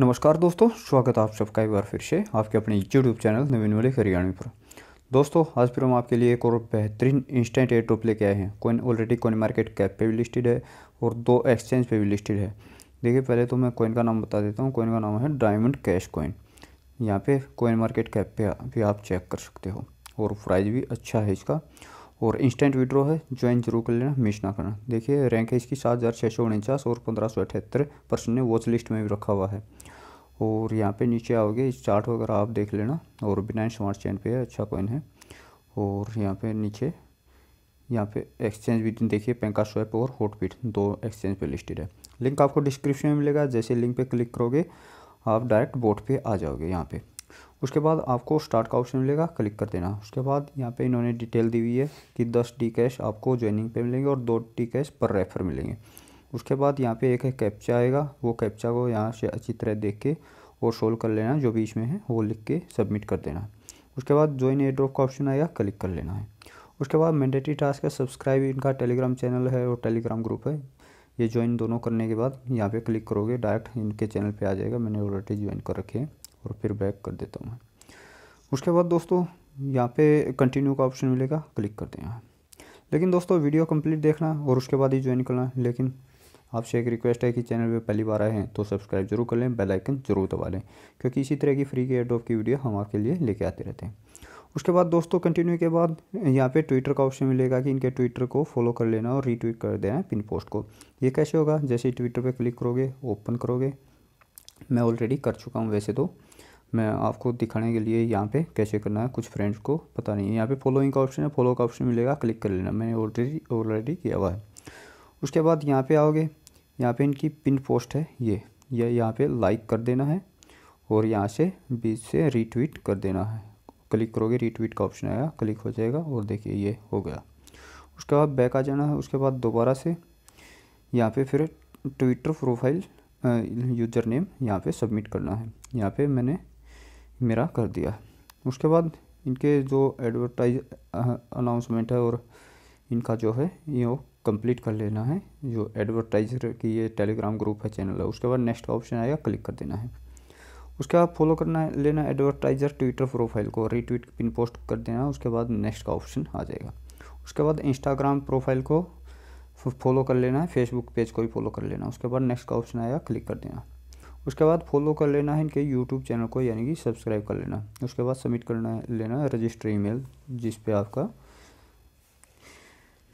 नमस्कार दोस्तों स्वागत है आप सबका एक बार फिर से आपके अपने यूट्यूब चैनल नवीन वाले हरियाणवी पर दोस्तों आज फिर हम आपके लिए एक और बेहतरीन इंस्टेंट एयर टॉप लेके आए हैं coin already coin market cap पे भी लिस्टेड है और दो एक्सचेंज पे भी लिस्टेड है देखिए पहले तो मैं कोइन का नाम बता देता हूँ कोइन का नाम है डायमंड कैश कोइन यहाँ पे कोइन मार्केट कैप पे भी आप चेक कर सकते हो और प्राइज़ भी अच्छा है इसका और इंस्टेंट विड्रॉ है ज्वाइन जरूर कर लेना मिस ना करना देखिए रैंक है इसकी सात हज़ार छः सौ उनचास और पंद्रह सौ अठहत्तर परसेंट ने वॉच लिस्ट में भी रखा हुआ है और यहाँ पे नीचे आओगे इस चार्ट वगैरह आप देख लेना और बिना स्मार्ट चैन पे अच्छा कॉइन है और यहाँ पे नीचे यहाँ पे एक्सचेंज भी देखिए पेंका स्वैप और हॉटपीट दो एक्सचेंज पे लिस्टेड है लिंक आपको डिस्क्रिप्शन में मिलेगा जैसे लिंक पे क्लिक करोगे आप डायरेक्ट बोट पे आ जाओगे यहाँ पे उसके बाद आपको स्टार्ट का ऑप्शन मिलेगा क्लिक कर देना उसके बाद यहाँ पे इन्होंने डिटेल दी हुई है कि दस डी कैश आपको ज्वाइनिंग पे मिलेंगे और दो डी कैश पर रेफर मिलेंगे उसके बाद यहाँ पे एक है कैप्चा आएगा वो कैप्चा को यहाँ से अच्छी तरह देख के और सोल्व कर लेना जो बीच में है वो लिख के सबमिट कर देना है उसके बाद ज्वाइन ए ड्रॉप का ऑप्शन आएगा क्लिक कर लेना है उसके बाद मैंडेटरी टास्क है सब्सक्राइब इनका टेलीग्राम चैनल है और टेलीग्राम ग्रुप है ये ज्वाइन दोनों करने के बाद यहाँ पे क्लिक करोगे डायरेक्ट इनके चैनल पे आ जाएगा मैंने ऑलरेडी ज्वाइन कर रखे हैं और फिर बैक कर देता हूँ मैं उसके बाद दोस्तों यहाँ पे कंटिन्यू का ऑप्शन मिलेगा क्लिक कर देना लेकिन दोस्तों वीडियो कंप्लीट देखना और उसके बाद ही ज्वाइन करना लेकिन आपसे एक रिक्वेस्ट है कि चैनल पे पहली बार आए हैं तो सब्सक्राइब जरूर कर लें बेलाइकन जरूर दबा लें क्योंकि इसी तरह की फ्री की एडोप की वीडियो हम आपके लिए लेके आते रहते हैं उसके बाद दोस्तों कंटिन्यू के बाद यहाँ पे ट्विटर का ऑप्शन मिलेगा कि इनके ट्विटर को फॉलो कर लेना और रीट्वीट कर देना है पिन पोस्ट को ये कैसे होगा जैसे ही ट्विटर पर क्लिक करोगे ओपन करोगे मैं ऑलरेडी कर चुका हूँ वैसे तो मैं आपको दिखाने के लिए यहाँ पे कैसे करना है कुछ फ्रेंड्स को पता नहीं है यहाँ पे फॉलोइंग का ऑप्शन है फॉलो का ऑप्शन मिलेगा क्लिक कर लेना मैंने ऑलरेडी ऑलरेडी किया हुआ है उसके बाद यहाँ पे आओगे यहाँ पे इनकी पिन पोस्ट है ये ये यहाँ पे लाइक कर देना है और यहाँ से बीच से रीट्वीट कर देना है क्लिक करोगे रीट्वीट का ऑप्शन आया क्लिक हो जाएगा और देखिए ये हो गया उसके बाद बैक आ जाना है उसके बाद दोबारा से यहाँ पे फिर ट्विटर प्रोफाइल यूजर नेम यहाँ पे सबमिट करना है यहाँ पे मैंने मेरा कर दिया उसके बाद इनके जो एडवर्टाइज अनाउंसमेंट है और इनका जो है ये कंप्लीट कर लेना है जो एडवर्टाइजर की ये टेलीग्राम ग्रुप है चैनल है उसके बाद नेक्स्ट का ऑप्शन आएगा क्लिक कर देना है उसके बाद फॉलो करना है लेना एडवर्टाइजर ट्विटर प्रोफाइल को रीट्वीट पिन पोस्ट कर देना उसके बाद नेक्स्ट का ऑप्शन आ जाएगा उसके बाद इंस्टाग्राम प्रोफाइल को फॉलो कर लेना है फेसबुक पेज को भी फॉलो कर लेना उसके बाद नेक्स्ट का ऑप्शन आएगा क्लिक कर देना उसके बाद फॉलो कर लेना है इनके यूट्यूब चैनल को यानी कि सब्सक्राइब कर लेना उसके बाद सबमिट करना है लेना है रजिस्टर ईमेल जिस पे आपका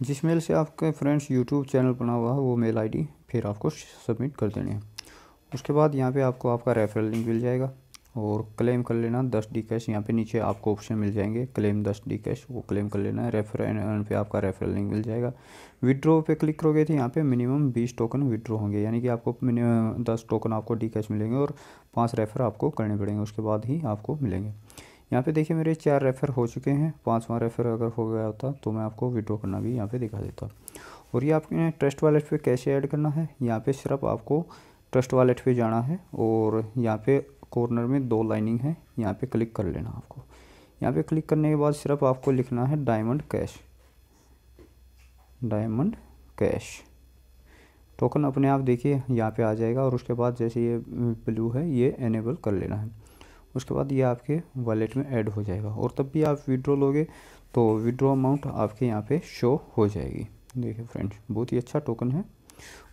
जिस मेल से आपके फ्रेंड्स यूट्यूब चैनल बना हुआ है वो मेल आईडी फिर आपको सबमिट कर देनी है उसके बाद यहाँ पे आपको आपका रेफरल लिंक मिल जाएगा और क्लेम कर लेना दस डी कैश यहाँ पे नीचे आपको ऑप्शन मिल जाएंगे क्लेम दस डी कैश वो क्लेम कर लेना है रेफर एंड पे आपका रेफरल लिंक मिल जाएगा विड्रो पे क्लिक करोगे तो यहाँ पे मिनिमम बीस टोकन विड्रो होंगे यानी कि आपको मिनिमम दस टोकन आपको डी कैश मिलेंगे और पाँच रेफर आपको करने पड़ेंगे उसके बाद ही आपको मिलेंगे यहाँ पे देखिए मेरे चार रेफ़र हो चुके हैं पाँचवा रेफ़र अगर हो गया होता तो मैं आपको विड्रो करना भी यहाँ पे दिखा देता और ये आपके ट्रस्ट वॉलेट पे कैसे ऐड करना है यहाँ पे सिर्फ आपको ट्रस्ट वॉलेट पे जाना है और यहाँ पे कॉर्नर में दो लाइनिंग है यहाँ पे क्लिक कर लेना आपको यहाँ पे क्लिक करने के बाद सिर्फ आपको लिखना है diamond cash diamond cash token अपने आप देखिए यहाँ पर आ जाएगा और उसके बाद जैसे ये ब्लू है ये एनेबल कर लेना है उसके बाद ये आपके वॉलेट में ऐड हो जाएगा और तब भी आप विड्रॉ लोगे तो विड्रॉ अमाउंट आपके यहाँ पे शो हो जाएगी देखिए फ्रेंड्स बहुत ही अच्छा टोकन है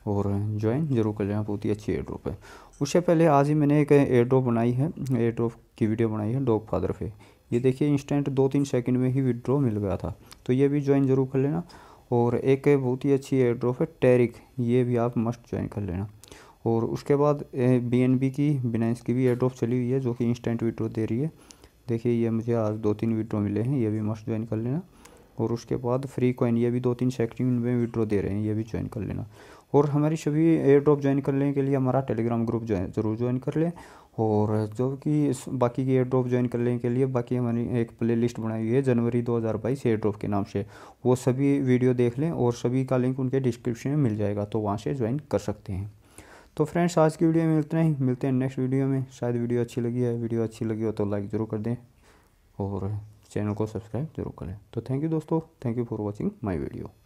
और ज्वाइन जरूर कर लेना बहुत ही अच्छी एयर ड्रॉप है उससे पहले आज ही मैंने एक एयर ड्रॉप बनाई है एयर ड्रॉप की वीडियो बनाई है डॉग फादर पे ये देखिए इंस्टेंट दो तीन सेकेंड में ही विड्रॉ मिल गया था तो ये भी ज्वाइन जरूर कर लेना और एक बहुत ही अच्छी एयर ड्रॉप है टेरिक ये भी आप मस्ट ज्वाइन कर लेना और उसके बाद बी की बिनाइंस की भी ऑफ चली हुई है जो कि इंस्टेंट विड्रो दे रही है देखिए ये मुझे आज दो तीन विड्रो मिले हैं ये भी मस्ट ज्वाइन कर लेना और उसके बाद फ्री कॉइन ये भी दो तीन सेक्टिंग में विड्रो दे रहे हैं ये भी ज्वाइन कर लेना और हमारी सभी एयर ड्रॉप ज्वाइन करने के लिए हमारा टेलीग्राम ग्रुप ज्वाइन ज़रूर ज्वाइन कर लें और जो कि बाकी की एयर ड्रॉप ज्वाइन करने के लिए बाकी हमारी एक प्ले लिस्ट बनाई हुई है जनवरी 2022 एयर ड्रॉप के नाम से वो सभी वीडियो देख लें और सभी का लिंक उनके डिस्क्रिप्शन में मिल जाएगा तो वहाँ से ज्वाइन कर सकते हैं तो फ्रेंड्स आज की वीडियो में मिलते हैं मिलते हैं नेक्स्ट वीडियो में शायद वीडियो अच्छी लगी है वीडियो अच्छी लगी हो तो लाइक ज़रूर कर दें और चैनल को सब्सक्राइब जरूर करें तो थैंक यू दोस्तों thank you for watching my video